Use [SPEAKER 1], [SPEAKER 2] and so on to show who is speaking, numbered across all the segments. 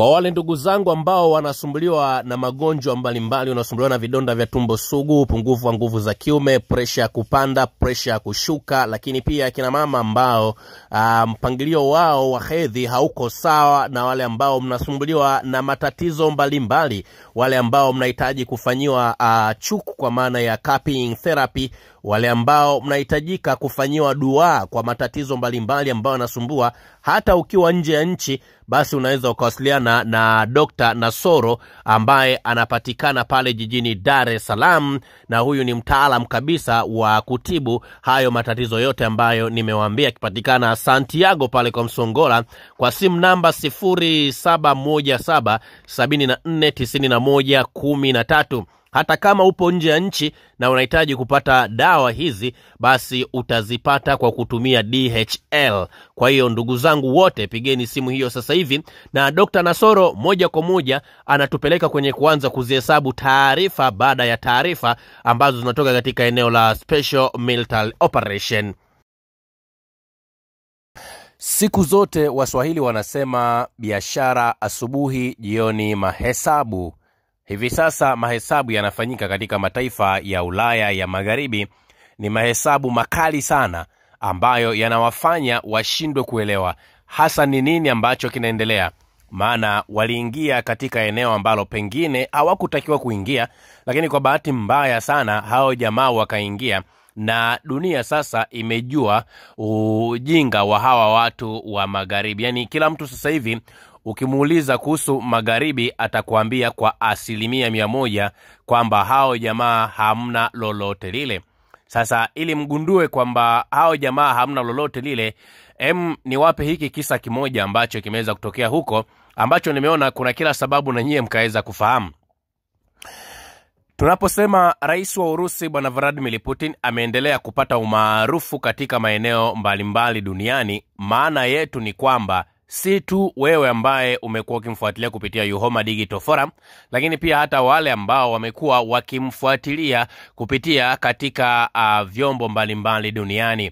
[SPEAKER 1] Kwa wale ndugu zangu ambao wanasumbuliwa na magonjwa mbalimbali, unasumbuliwa na vidonda vya tumbo sugu, upungufu wa nguvu za kiume, presha ya kupanda, presha ya kushuka, lakini pia akina mama ambao ah, mpangilio um, wao wa hedhi hauko sawa, na wale ambao mnasumbuliwa na matatizo mbalimbali mbali, wale ambao mnahitaji kufanyiwa uh, chuku kwa maana ya therapy wale ambao mnahitajika kufanyiwa duaa kwa matatizo mbalimbali ambayo yanasumbua. Hata ukiwa nje ya nchi, basi unaweza ukawasiliana na Dr. Nasoro ambaye anapatikana pale jijini Dar es Salaam, na huyu ni mtaalam kabisa wa kutibu hayo matatizo yote ambayo nimewaambia, akipatikana Santiago pale kwa Msongola, kwa simu namba 0717 7491 13 hata kama upo nje ya nchi na unahitaji kupata dawa hizi basi utazipata kwa kutumia dhl kwa hiyo ndugu zangu wote pigeni simu hiyo sasa hivi na d nasoro moja kwa moja anatupeleka kwenye kuanza kuzihesabu taarifa baada ya taarifa ambazo zinatoka katika eneo la special military operation siku zote waswahili wanasema biashara asubuhi jioni mahesabu Hivi sasa mahesabu yanafanyika katika mataifa ya Ulaya ya Magharibi, ni mahesabu makali sana ambayo yanawafanya washindwe kuelewa hasa ni nini ambacho kinaendelea maana waliingia katika eneo ambalo pengine hawakutakiwa kuingia lakini kwa bahati mbaya sana hao jamaa wakaingia na dunia sasa imejua ujinga wa hawa watu wa magharibi yaani kila mtu sasa hivi ukimuuliza kuhusu magharibi atakuambia kwa asilimia mia moja kwamba hao jamaa hamna lolote lile sasa ili mgundue kwamba hao jamaa hamna lolote lile em niwape hiki kisa kimoja ambacho kimeweza kutokea huko ambacho nimeona kuna kila sababu na nyiye mkaweza kufahamu tunaposema rais wa urusi bwana vladimir putin ameendelea kupata umaarufu katika maeneo mbalimbali mbali duniani maana yetu ni kwamba si tu wewe ambaye umekuwa ukimfuatilia kupitia Yuhoma Digital Forum, lakini pia hata wale ambao wamekuwa wakimfuatilia kupitia katika uh, vyombo mbalimbali mbali duniani.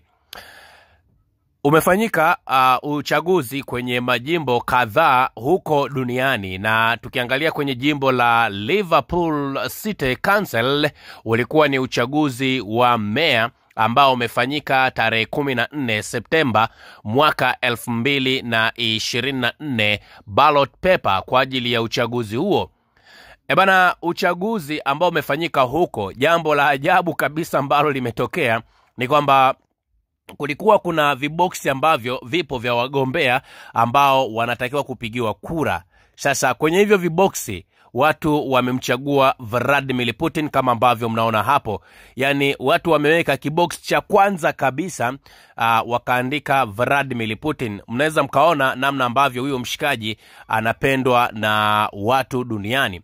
[SPEAKER 1] Umefanyika uh, uchaguzi kwenye majimbo kadhaa huko duniani, na tukiangalia kwenye jimbo la Liverpool City Council ulikuwa ni uchaguzi wa mayor ambao umefanyika tarehe 14 Septemba mwaka 2024 ballot paper kwa ajili ya uchaguzi huo. Ebana, uchaguzi ambao umefanyika huko, jambo la ajabu kabisa ambalo limetokea ni kwamba kulikuwa kuna viboksi ambavyo vipo vya wagombea ambao wanatakiwa kupigiwa kura. Sasa kwenye hivyo viboksi watu wamemchagua vladimir putin kama ambavyo mnaona hapo yani watu wameweka kibox cha kwanza kabisa uh, wakaandika vladimir putin mnaweza mkaona namna ambavyo huyo mshikaji anapendwa na watu duniani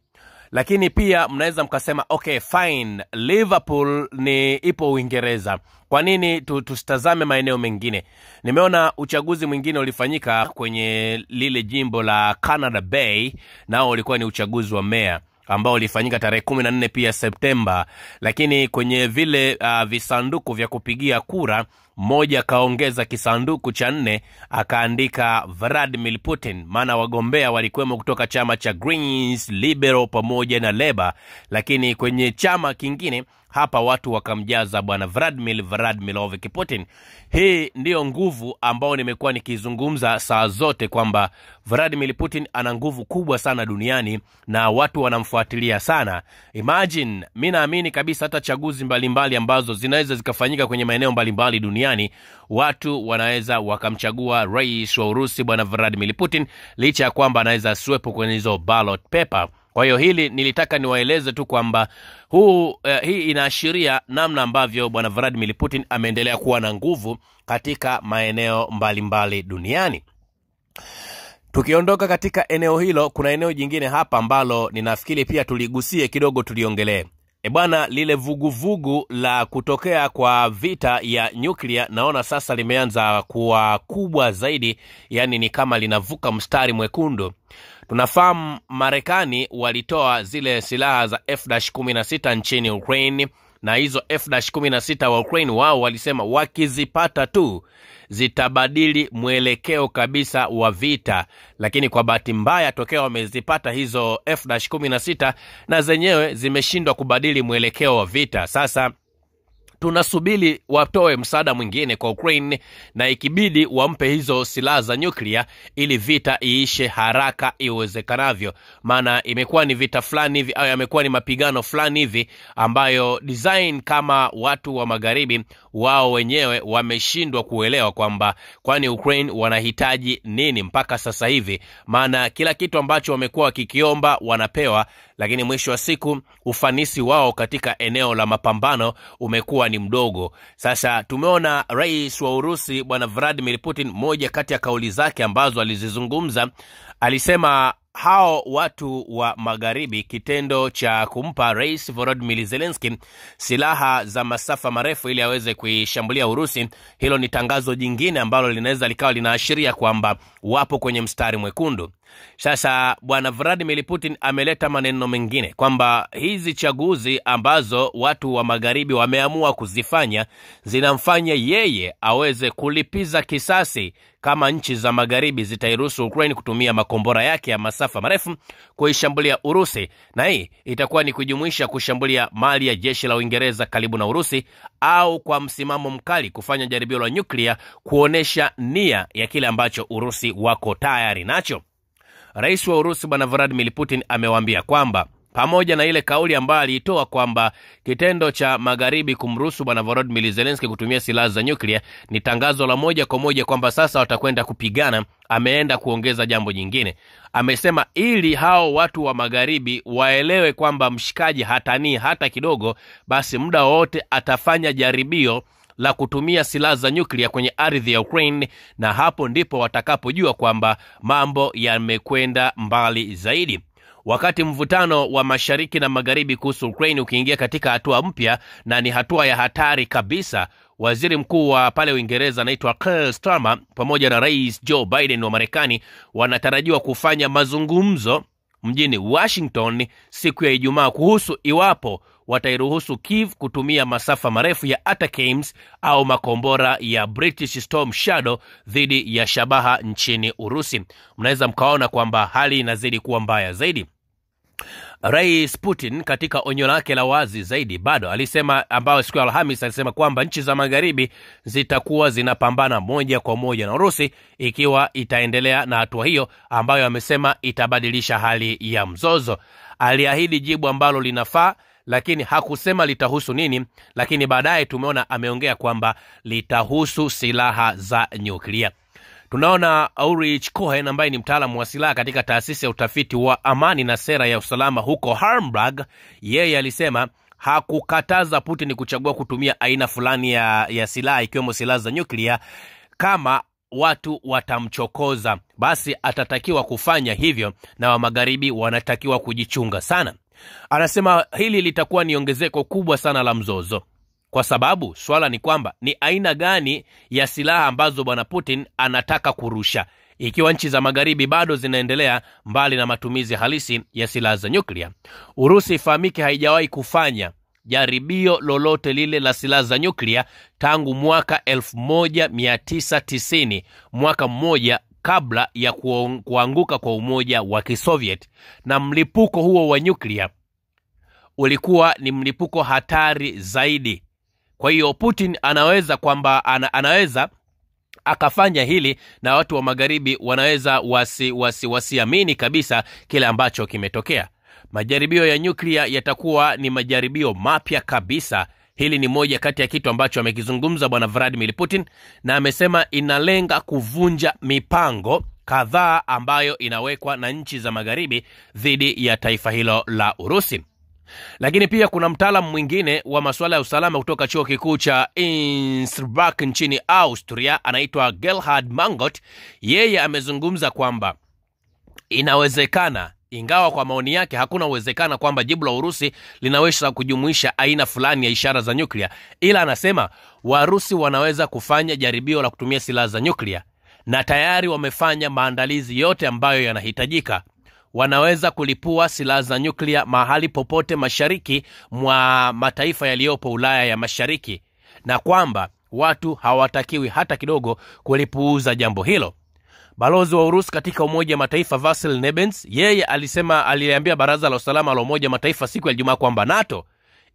[SPEAKER 1] lakini pia mnaweza mkasema okay fine liverpool ni ipo uingereza kwa nini tusitazame maeneo mengine nimeona uchaguzi mwingine ulifanyika kwenye lile jimbo la canada bay nao ulikuwa ni uchaguzi wa mea ambao ulifanyika tarehe kumi na nne pia septemba lakini kwenye vile uh, visanduku vya kupigia kura mmoja akaongeza kisanduku cha nne akaandika vladimir putin maana wagombea walikuwemo kutoka chama cha greens liberal pamoja na leba lakini kwenye chama kingine hapa watu wakamjaza bwana vladimir vladimirovich putin hii ndiyo nguvu ambayo nimekuwa nikizungumza saa zote kwamba vladimir putin ana nguvu kubwa sana duniani na watu wanamfuatilia sana imagine mi naamini kabisa hata chaguzi mbalimbali mbali ambazo zinaweza zikafanyika kwenye maeneo mbalimbali duniani duniani watu wanaweza wakamchagua rais wa urusi bwana vladimir putin licha ya kwamba anaweza asiwepo kwenye hizo ballot paper kwa hiyo hili nilitaka niwaeleze tu kwamba huu eh, hii inaashiria namna ambavyo bwana vladimir putin ameendelea kuwa na nguvu katika maeneo mbalimbali mbali duniani tukiondoka katika eneo hilo kuna eneo jingine hapa ambalo ninafikiri pia tuligusie kidogo tuliongelee E bwana, lile vuguvugu vugu la kutokea kwa vita ya nyuklia naona sasa limeanza kuwa kubwa zaidi, yaani ni kama linavuka mstari mwekundu. Tunafahamu Marekani walitoa zile silaha za F-16 nchini Ukraine, na hizo F-16 wa Ukraine wao walisema wakizipata tu zitabadili mwelekeo kabisa wa vita lakini kwa bahati mbaya tokea wamezipata hizo f16 na zenyewe zimeshindwa kubadili mwelekeo wa vita sasa tunasubiri watoe msaada mwingine kwa ukraine na ikibidi wampe hizo silaha za nyuklia ili vita iishe haraka iwezekanavyo maana imekuwa ni vita fulani hivi au yamekuwa ni mapigano fulani hivi ambayo design kama watu wa magharibi wao wenyewe wameshindwa kuelewa kwamba kwani Ukraine wanahitaji nini mpaka sasa hivi, maana kila kitu ambacho wamekuwa wakikiomba wanapewa, lakini mwisho wa siku ufanisi wao katika eneo la mapambano umekuwa ni mdogo. Sasa tumeona rais wa Urusi bwana Vladimir Putin, moja kati ya kauli zake ambazo alizizungumza, alisema hao watu wa magharibi kitendo cha kumpa rais volodimir zelenski silaha za masafa marefu ili aweze kuishambulia urusi hilo ni tangazo jingine ambalo linaweza likawa linaashiria kwamba wapo kwenye mstari mwekundu sasa bwana Vladimir Putin ameleta maneno mengine kwamba hizi chaguzi ambazo watu wa magharibi wameamua kuzifanya zinamfanya yeye aweze kulipiza kisasi kama nchi za magharibi zitairuhusu Ukraine kutumia makombora yake ya masafa marefu kuishambulia Urusi, na hii itakuwa ni kujumuisha kushambulia mali ya jeshi la Uingereza karibu na Urusi, au kwa msimamo mkali kufanya jaribio la nyuklia kuonyesha nia ya kile ambacho Urusi wako tayari nacho. Rais wa Urusi Bwana Vladimir Putin amewaambia kwamba pamoja na ile kauli ambayo aliitoa kwamba kitendo cha magharibi kumruhusu bwana volodimir zelenski kutumia silaha za nyuklia ni tangazo la moja kwa moja kwamba sasa watakwenda kupigana, ameenda kuongeza jambo jingine. Amesema ili hao watu wa magharibi waelewe kwamba mshikaji hatanii hata kidogo, basi muda wowote atafanya jaribio la kutumia silaha za nyuklia kwenye ardhi ya Ukraine, na hapo ndipo watakapojua kwamba mambo yamekwenda mbali zaidi. Wakati mvutano wa mashariki na magharibi kuhusu Ukraine ukiingia katika hatua mpya, na ni hatua ya hatari kabisa, waziri mkuu wa pale Uingereza anaitwa Keir Starmer pamoja na rais Joe Biden wa Marekani wanatarajiwa kufanya mazungumzo mjini Washington siku ya Ijumaa kuhusu iwapo watairuhusu Kiev kutumia masafa marefu ya atacames au makombora ya British Storm Shadow dhidi ya shabaha nchini Urusi. Mnaweza mkaona kwamba hali inazidi kuwa mbaya zaidi. Rais Putin katika onyo lake la wazi zaidi bado alisema, ambayo siku ya Alhamis alisema kwamba nchi za magharibi zitakuwa zinapambana moja kwa moja na Urusi ikiwa itaendelea na hatua hiyo ambayo amesema itabadilisha hali ya mzozo. Aliahidi jibu ambalo linafaa, lakini hakusema litahusu nini, lakini baadaye tumeona ameongea kwamba litahusu silaha za nyuklia. Tunaona aurich Cohen ambaye ni mtaalamu wa silaha katika taasisi ya utafiti wa amani na sera ya usalama huko harmburg yeye alisema hakukataza Putin kuchagua kutumia aina fulani ya, ya silaha ikiwemo silaha za nyuklia kama watu watamchokoza, basi atatakiwa kufanya hivyo, na wamagharibi wanatakiwa kujichunga sana. Anasema hili litakuwa ni ongezeko kubwa sana la mzozo kwa sababu swala ni kwamba ni aina gani ya silaha ambazo bwana putin anataka kurusha ikiwa nchi za magharibi bado zinaendelea mbali na matumizi halisi ya silaha za nyuklia urusi ifahamike haijawahi kufanya jaribio lolote lile la silaha za nyuklia tangu mwaka 1990 mwaka mmoja kabla ya kuanguka kwa umoja wa kisoviet na mlipuko huo wa nyuklia ulikuwa ni mlipuko hatari zaidi kwa hiyo putin anaweza kwamba ana, anaweza akafanya hili na watu wa magharibi wanaweza wasiamini wasi, wasi kabisa kile ambacho kimetokea majaribio ya nyuklia yatakuwa ni majaribio mapya kabisa hili ni moja kati ya kitu ambacho amekizungumza bwana vladimir putin na amesema inalenga kuvunja mipango kadhaa ambayo inawekwa na nchi za magharibi dhidi ya taifa hilo la urusi lakini pia kuna mtaalamu mwingine wa masuala ya usalama kutoka chuo kikuu cha insbak nchini Austria, anaitwa gelhard Mangot. Yeye amezungumza kwamba inawezekana ingawa kwa maoni yake hakuna uwezekana kwamba jibu la Urusi linaweza kujumuisha aina fulani ya ishara za nyuklia, ila anasema Warusi wanaweza kufanya jaribio la kutumia silaha za nyuklia na tayari wamefanya maandalizi yote ambayo yanahitajika wanaweza kulipua silaha za nyuklia mahali popote mashariki mwa mataifa yaliyopo ulaya ya mashariki na kwamba watu hawatakiwi hata kidogo kulipuuza jambo hilo balozi wa urusi katika umoja mataifa vasil nebens yeye alisema aliliambia baraza la usalama la umoja mataifa siku ya ijumaa kwamba nato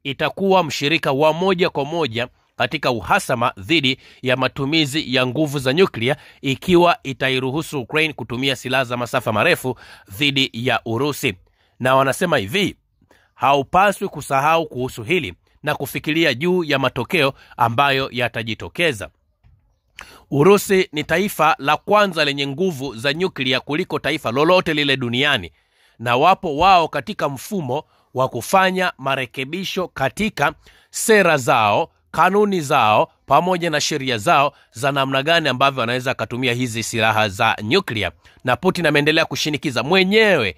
[SPEAKER 1] itakuwa mshirika wa moja kwa moja katika uhasama dhidi ya matumizi ya nguvu za nyuklia ikiwa itairuhusu ukraine kutumia silaha za masafa marefu dhidi ya urusi na wanasema hivi haupaswi kusahau kuhusu hili na kufikiria juu ya matokeo ambayo yatajitokeza urusi ni taifa la kwanza lenye nguvu za nyuklia kuliko taifa lolote lile duniani na wapo wao katika mfumo wa kufanya marekebisho katika sera zao kanuni zao pamoja na sheria zao za namna gani ambavyo wanaweza akatumia hizi silaha za nyuklia na putin ameendelea kushinikiza mwenyewe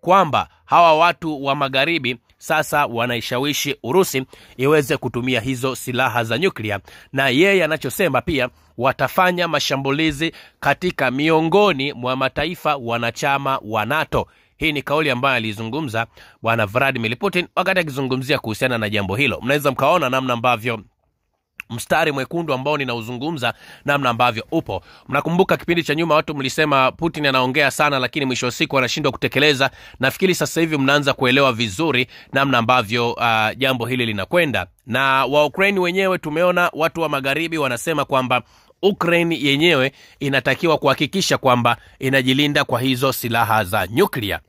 [SPEAKER 1] kwamba hawa watu wa magharibi sasa wanaishawishi urusi iweze kutumia hizo silaha za nyuklia na yeye anachosema pia watafanya mashambulizi katika miongoni mwa mataifa wanachama wa nato hii ni kauli ambayo alizungumza bwana vladimir putin wakati akizungumzia kuhusiana na jambo hilo mnaweza mkaona namna ambavyo mstari mwekundu ambao ninauzungumza namna ambavyo upo mnakumbuka kipindi cha nyuma watu mlisema putin anaongea sana lakini mwisho wa siku anashindwa kutekeleza nafikiri sasa hivi mnaanza kuelewa vizuri namna ambavyo uh, jambo hili linakwenda na waukraini wenyewe tumeona watu wa magharibi wanasema kwamba ukraine yenyewe inatakiwa kuhakikisha kwamba inajilinda kwa hizo silaha za nyuklia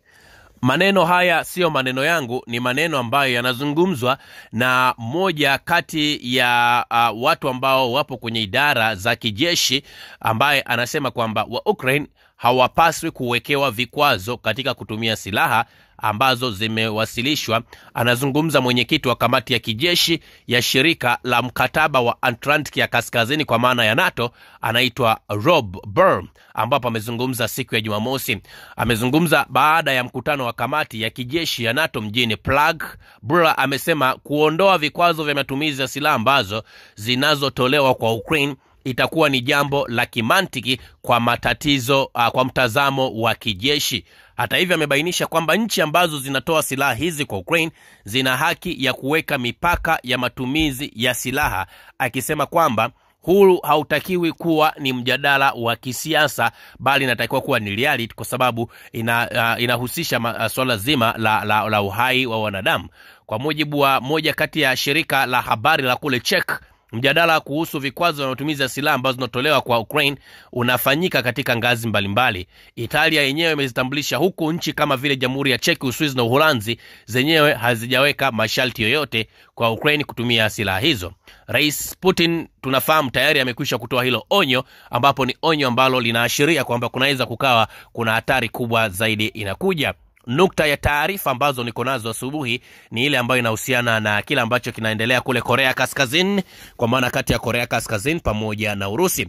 [SPEAKER 1] Maneno haya siyo maneno yangu, ni maneno ambayo yanazungumzwa na moja kati ya uh, watu ambao wapo kwenye idara za kijeshi ambaye anasema kwamba wa Ukraine hawapaswi kuwekewa vikwazo katika kutumia silaha ambazo zimewasilishwa, anazungumza mwenyekiti wa kamati ya kijeshi ya shirika la mkataba wa atlantic ya kaskazini kwa maana ya NATO, anaitwa Rob Burr, ambapo amezungumza siku ya Jumamosi. Amezungumza baada ya mkutano wa kamati ya kijeshi ya NATO mjini plag bra amesema kuondoa vikwazo vya matumizi ya silaha ambazo zinazotolewa kwa Ukraine itakuwa ni jambo la kimantiki kwa matatizo uh, kwa mtazamo wa kijeshi. Hata hivyo, amebainisha kwamba nchi ambazo zinatoa silaha hizi kwa Ukraine zina haki ya kuweka mipaka ya matumizi ya silaha, akisema kwamba huu hautakiwi kuwa ni mjadala wa kisiasa bali inatakiwa kuwa ni reality, kwa sababu ina, uh, inahusisha uh, swala zima la, la, la uhai wa wanadamu. Kwa mujibu wa moja kati ya shirika la habari la kule chek Mjadala kuhusu vikwazo na matumizi ya silaha ambazo zinatolewa kwa Ukraine unafanyika katika ngazi mbalimbali. Italia yenyewe imezitambulisha, huku nchi kama vile Jamhuri ya Cheki, Uswizi na Uholanzi zenyewe hazijaweka masharti yoyote kwa Ukraine kutumia silaha hizo. Rais Putin tunafahamu tayari amekwisha kutoa hilo onyo, ambapo ni onyo ambalo linaashiria kwamba kunaweza kukawa kuna hatari kubwa zaidi inakuja nukta ya taarifa ambazo niko nazo asubuhi ni ile ambayo inahusiana na kile ambacho kinaendelea kule Korea Kaskazini, kwa maana kati ya Korea Kaskazini pamoja na Urusi.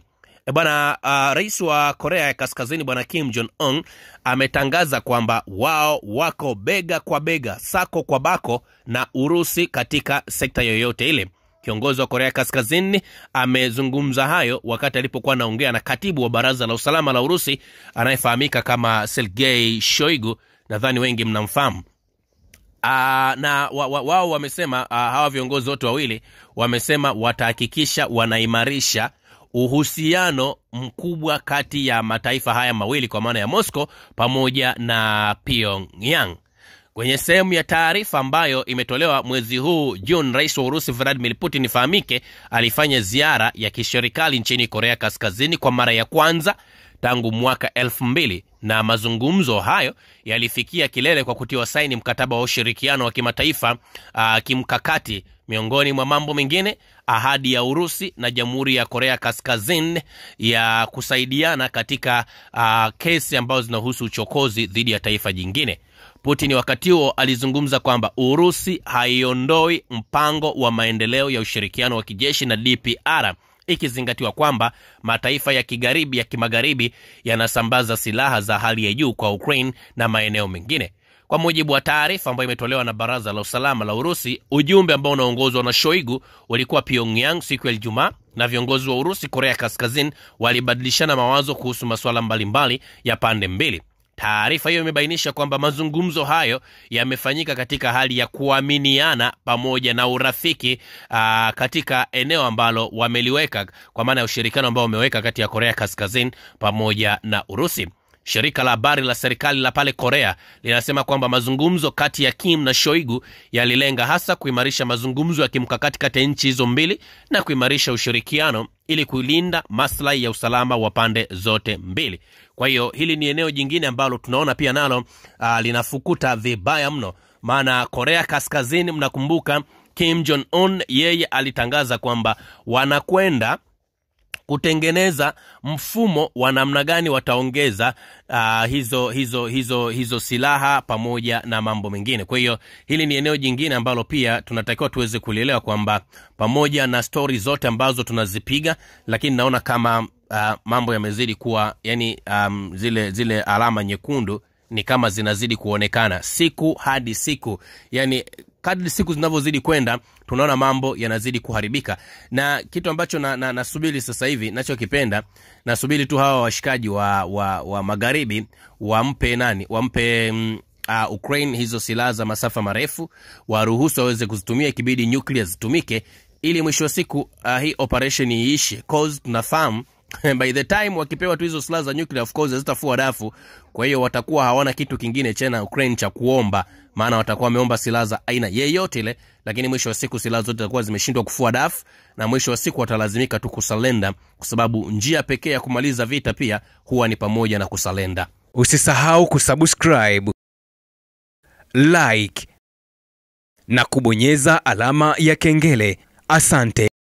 [SPEAKER 1] E bwana, uh, rais wa Korea ya Kaskazini bwana Kim Jong Un ametangaza kwamba wao wako bega kwa bega, sako kwa bako na Urusi katika sekta yoyote ile. Kiongozi wa Korea Kaskazini amezungumza hayo wakati alipokuwa anaongea na katibu wa baraza la usalama la Urusi anayefahamika kama Sergei Shoigu nadhani wengi mnamfahamu Aa, ah, na wao wa, wa, wamesema ah, hawa viongozi wote wawili wamesema watahakikisha wanaimarisha uhusiano mkubwa kati ya mataifa haya mawili kwa maana ya Moscow pamoja na Pyongyang. Kwenye sehemu ya taarifa ambayo imetolewa mwezi huu Juni, rais wa Urusi Vladimir Putin ifahamike, alifanya ziara ya kiserikali nchini Korea Kaskazini kwa mara ya kwanza tangu mwaka elfu mbili na mazungumzo hayo yalifikia kilele kwa kutiwa saini mkataba wa ushirikiano wa kimataifa uh, kimkakati miongoni mwa mambo mengine ahadi ya urusi na jamhuri ya korea kaskazini ya kusaidiana katika uh, kesi ambazo zinahusu uchokozi dhidi ya taifa jingine putin wakati huo alizungumza kwamba urusi haiondoi mpango wa maendeleo ya ushirikiano wa kijeshi na dpr ikizingatiwa kwamba mataifa ya kigharibi ya kimagharibi yanasambaza silaha za hali ya juu kwa Ukraine na maeneo mengine. Kwa mujibu wa taarifa ambayo imetolewa na Baraza la Usalama la Urusi, ujumbe ambao unaongozwa na Shoigu ulikuwa Pyongyang siku ya Ijumaa, na viongozi wa Urusi, Korea Kaskazini walibadilishana mawazo kuhusu masuala mbalimbali ya pande mbili. Taarifa hiyo imebainisha kwamba mazungumzo hayo yamefanyika katika hali ya kuaminiana pamoja na urafiki aa, katika eneo ambalo wameliweka kwa maana ya ushirikiano ambao wameweka kati ya Korea Kaskazini pamoja na Urusi. Shirika la habari la serikali la pale Korea linasema kwamba mazungumzo kati ya Kim na Shoigu yalilenga hasa kuimarisha mazungumzo ya kimkakati kati ya nchi hizo mbili na kuimarisha ushirikiano ili kulinda maslahi ya usalama wa pande zote mbili. Kwa hiyo hili ni eneo jingine ambalo tunaona pia nalo uh, linafukuta vibaya mno, maana Korea Kaskazini, mnakumbuka Kim Jong Un yeye alitangaza kwamba wanakwenda kutengeneza mfumo wa namna gani wataongeza uh, hizo hizo hizo hizo silaha pamoja na mambo mengine. Kwa hiyo hili ni eneo jingine ambalo pia tunatakiwa tuweze kulielewa kwamba pamoja na stori zote ambazo tunazipiga, lakini naona kama uh, mambo yamezidi kuwa yani um, zile zile alama nyekundu ni kama zinazidi kuonekana siku hadi siku yani kadri siku zinavyozidi kwenda tunaona mambo yanazidi kuharibika na kitu ambacho na, na, nasubiri sasa hivi nachokipenda nasubiri tu hawa washikaji wa, wa, wa magharibi wampe nani wampe mm, uh, ukraine hizo silaha za masafa marefu waruhusu waweze kuzitumia ikibidi nyuklia zitumike ili mwisho wa siku uh, hii operation iishe cause tunafahamu by the time wakipewa tu hizo silaha za nuclear of course hazitafua dafu kwa hiyo watakuwa hawana kitu kingine tena ukraine cha kuomba maana watakuwa wameomba silaha za aina yeyote ile lakini mwisho wa siku silaha zote zitakuwa zimeshindwa kufua dafu na mwisho wa siku watalazimika tu kusalenda kwa sababu njia pekee ya kumaliza vita pia huwa ni pamoja na kusalenda usisahau kusubscribe like na kubonyeza alama ya kengele asante